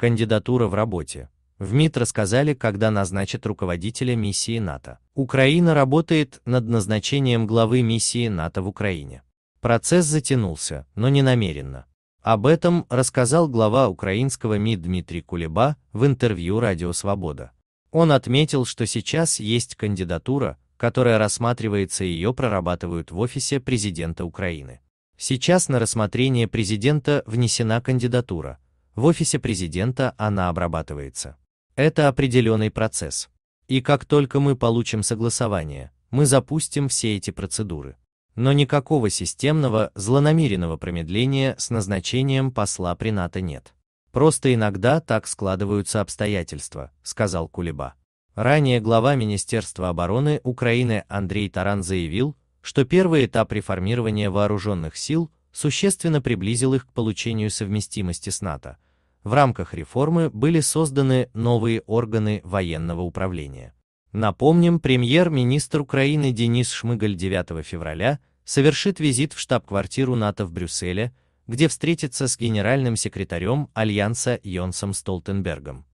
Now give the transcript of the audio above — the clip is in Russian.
Кандидатура в работе. В МИД рассказали, когда назначат руководителя миссии НАТО. Украина работает над назначением главы миссии НАТО в Украине. Процесс затянулся, но не намеренно. Об этом рассказал глава украинского МИД Дмитрий Кулеба в интервью «Радио Свобода». Он отметил, что сейчас есть кандидатура, которая рассматривается и ее прорабатывают в офисе президента Украины. Сейчас на рассмотрение президента внесена кандидатура, в офисе президента она обрабатывается. Это определенный процесс. И как только мы получим согласование, мы запустим все эти процедуры. Но никакого системного, злонамеренного промедления с назначением посла при НАТО нет. Просто иногда так складываются обстоятельства, сказал Кулеба. Ранее глава Министерства обороны Украины Андрей Таран заявил, что первый этап реформирования вооруженных сил существенно приблизил их к получению совместимости с НАТО, в рамках реформы были созданы новые органы военного управления. Напомним, премьер-министр Украины Денис Шмыгаль 9 февраля совершит визит в штаб-квартиру НАТО в Брюсселе, где встретится с генеральным секретарем Альянса Йонсом Столтенбергом.